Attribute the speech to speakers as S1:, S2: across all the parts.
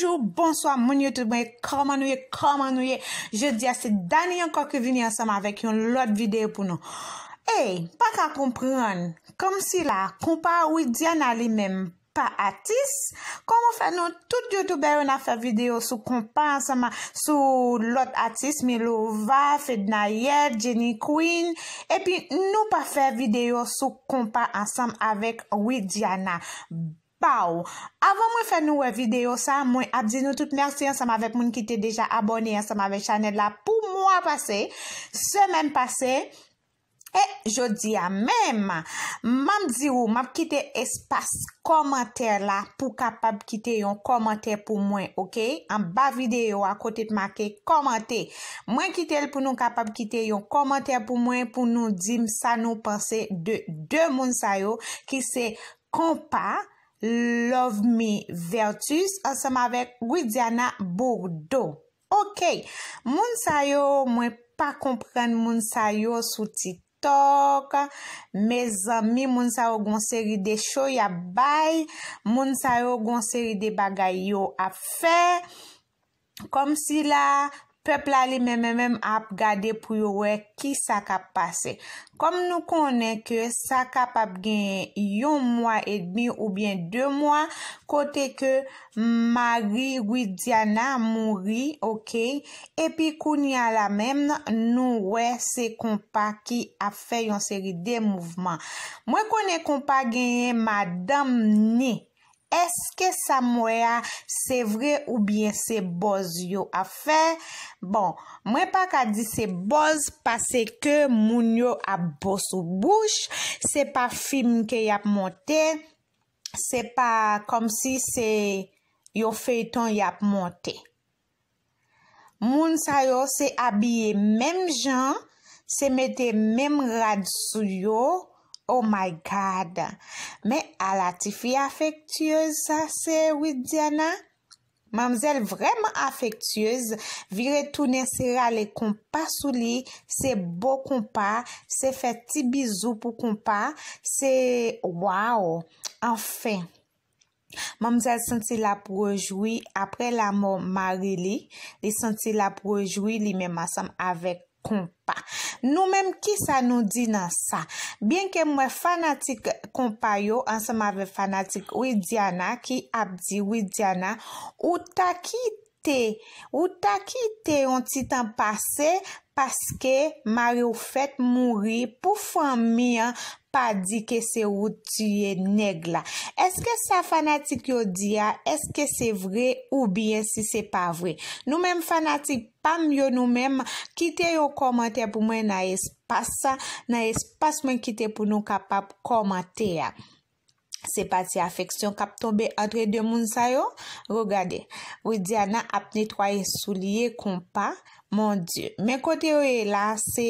S1: Bonjour, bonsoir moun Youtube men, koman nou ye, koman nou ye, je di a se dani anko ke vini anseman vek yon lot videyo pou nou. Hey, pa ka kompran, kom si la, kompa ou diyana li men, pa atis, koman fe nou, tout Youtube ben yon a fe videyo sou kompa anseman sou lot atis, mi lou va, fed na yer, Jenny Queen, e pi nou pa fe videyo sou kompa anseman avek ou diyana. Pa ou, avon mwen fè nou we videyo sa, mwen ap di nou tout mersi ansam avèk moun ki te deja abonè ansam avèk chanel la pou mwen ap pase, semen pase, e jodi ya mèm, mwen ap di ou, mwen ap kite espas komantè la pou kapab kite yon komantè pou mwen, ok? An ba videyo akotit makè komantè, mwen kite l pou nou kapab kite yon komantè pou mwen pou nou dim sa nou panse de dè moun sayo ki se kompa, Love me vertus. Ansem avek Gwidiana Bourdeau. Ok. Moun sa yo mwen pa kompren moun sa yo sou titok. Me zami moun sa yo goun seri de shoya bay. Moun sa yo goun seri de bagay yo a fe. Kom si la... Pepl ale men men men ap gade pou yo we ki sa kap pase. Kom nou konen ke sa kap ap genye yon mwa et mi ou bien de mwa. Kote ke mari widiana mouri. E pi kouni a la men nou we se kompa ki ap fe yon seri de mouvman. Mwen konen kompa genye madam ni. Eske sa mwè a se vre ou bien se boz yo a fe? Bon, mwen pa ka di se boz pase ke moun yo a boz ou bouch. Se pa film ke yap monte. Se pa kom si se yo feyton yap monte. Moun sa yo se abye menm jan. Se mette menm rad sou yo. Oh my God! Me ala ti fi afektyoze sa se with Diana? Mamzèl vreman afektyoze, viretounen sera le kompa sou li, se bo kompa, se fe ti bizou pou kompa, se wow! Enfè, mamzèl senti la projoui apre la mor mari li, li senti la projoui li men masam avek kompa. Nou menm ki sa nou di nan sa? Bien ke mwen fanatik kompanyo, anseman ve fanatik, wi djana ki ap di, wi djana, ou takit. Ou ta kite yon titan pase Paske mari ou fet mouri Pou fami an pa di ke se ou tuye neg la Eske sa fanatik yo di ya Eske se vre ou bien si se pa vre Nou men fanatik pam yo nou men Kite yo komante pou mwen na espasa Na espas mwen kite pou nou kapap komante ya Se pati afeksyon kap tombe atre de moun sayo, rogade, ou di anan ap netwaye sou liye kompa, mon die. Men kote yo e la, se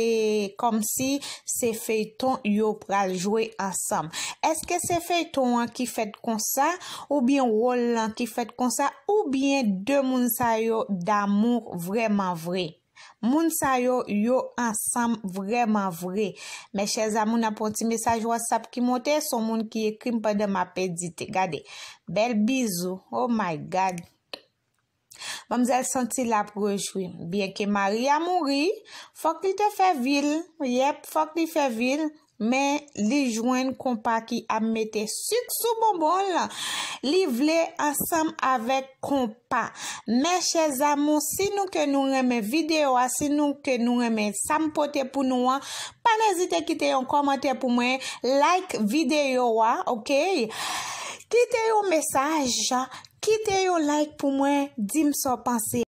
S1: kom si se feyton yo pral jwe ansam. Eske se feyton an ki fet konsa, ou bien wol an ki fet konsa, ou bien de moun sayo damou vreman vreye. Moun sa yo, yo ansam vreman vre. Mè chèza moun aponti mesaj wò sap ki montè, son moun ki ekrim pa de ma pedite. Gade, bel bizou. Oh my God. Mòm zèl senti la proj wè. Biè ke mari a mouri, fòk li te fè vil. Yep, fòk li fè vil. Men li jwen kompa ki am mette suk sou bonbon la. Li vle ansam avek kompa. Men chè zamon, si nou ke nou reme videyo a, si nou ke nou reme sampote pou nou a, pa nezite kite yon komante pou mwen, like videyo a, ok? Kite yon mesaj, kite yon like pou mwen, di mso panse.